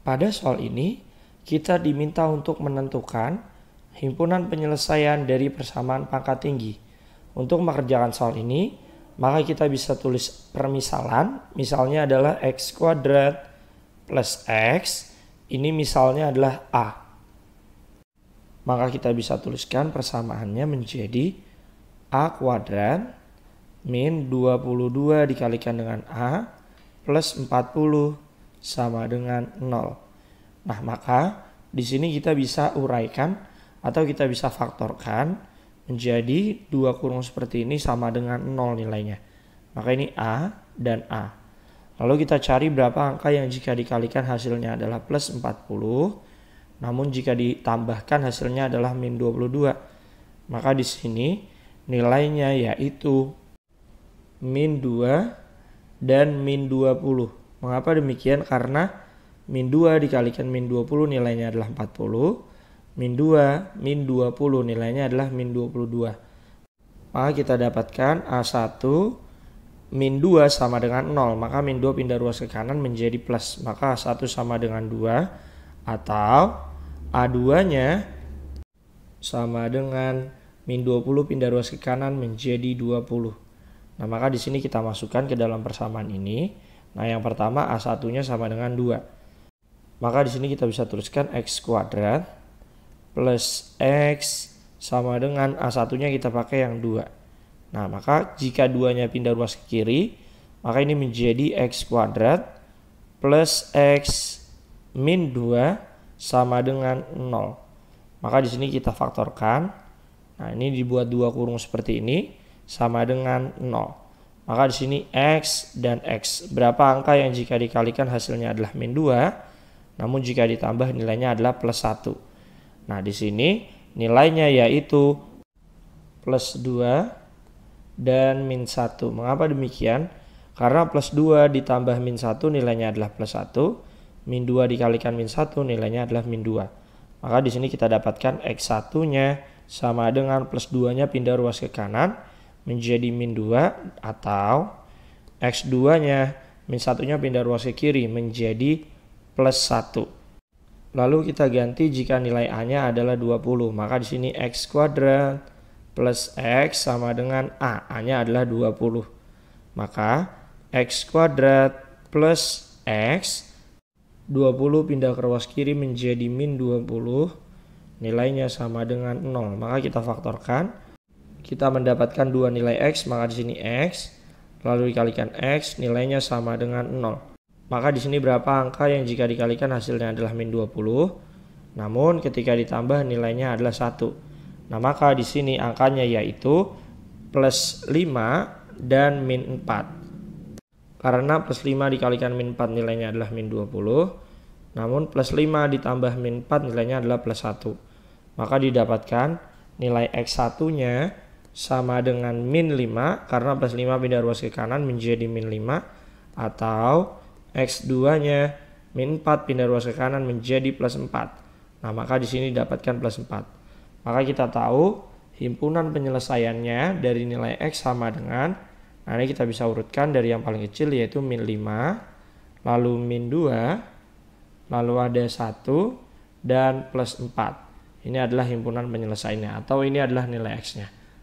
Pada soal ini, kita diminta untuk menentukan himpunan penyelesaian dari persamaan pangkat tinggi. Untuk mengerjakan soal ini, maka kita bisa tulis permisalan, misalnya adalah x kuadrat plus x, ini misalnya adalah a. Maka kita bisa tuliskan persamaannya menjadi a kuadrat min 22 dikalikan dengan a plus 40 sama dengan 0. Nah, maka di sini kita bisa uraikan atau kita bisa faktorkan menjadi 2 kurung seperti ini sama dengan 0 nilainya. Maka ini A dan A. Lalu kita cari berapa angka yang jika dikalikan hasilnya adalah plus 40. Namun jika ditambahkan hasilnya adalah min 22. Maka di sini nilainya yaitu min 2 dan min 20. Mengapa demikian? Karena min 2 dikalikan min 20 nilainya adalah 40. Min 2, min 20 nilainya adalah min 22. Maka kita dapatkan A1 min 2 sama dengan 0. Maka min 2 pindah ruas ke kanan menjadi plus. Maka A1 sama dengan 2. Atau A2-nya sama dengan min 20 pindah ruas ke kanan menjadi 20. Nah, maka di sini kita masukkan ke dalam persamaan ini Nah, yang pertama A1-nya sama dengan 2. Maka di sini kita bisa tuliskan X kuadrat plus X sama dengan A1-nya kita pakai yang 2. Nah, maka jika 2-nya pindah ruas ke kiri, maka ini menjadi X kuadrat plus X min 2 sama dengan 0. Maka di sini kita faktorkan. Nah, ini dibuat dua kurung seperti ini sama dengan 0. Maka di sini X dan X. Berapa angka yang jika dikalikan hasilnya adalah min 2, namun jika ditambah nilainya adalah plus 1. Nah, di sini nilainya yaitu plus 2 dan min 1. Mengapa demikian? Karena plus 2 ditambah min 1 nilainya adalah plus 1. Min 2 dikalikan min 1 nilainya adalah min 2. Maka di sini kita dapatkan X1-nya sama dengan plus 2-nya pindah ruas ke kanan menjadi min 2 atau X2-nya min 1 nya pindah ruas ke kiri menjadi plus 1. Lalu kita ganti jika nilai A-nya adalah 20, maka di sini X kuadrat plus X sama dengan A, A-nya adalah 20. Maka X kuadrat plus X, 20 pindah ke ruas kiri menjadi min 20, nilainya sama dengan 0, maka kita faktorkan kita mendapatkan dua nilai x, maka di sini x, lalu dikalikan x, nilainya sama dengan 0. Maka di sini berapa angka yang jika dikalikan hasilnya adalah min 20, namun ketika ditambah nilainya adalah 1. Nah maka di sini angkanya yaitu plus 5 dan min 4. Karena plus 5 dikalikan min 4 nilainya adalah min 20, namun plus 5 ditambah min 4 nilainya adalah plus 1. Maka didapatkan nilai X1-nya sama dengan min 5 karena plus 5 pindah ruas ke kanan menjadi min 5 atau X2 nya min 4 pindah ruas ke kanan menjadi plus 4 nah maka di sini dapatkan plus 4 maka kita tahu himpunan penyelesaiannya dari nilai X sama dengan nah ini kita bisa urutkan dari yang paling kecil yaitu min 5 lalu min 2 lalu ada 1 dan plus 4 ini adalah himpunan penyelesaiannya atau ini adalah nilai X nya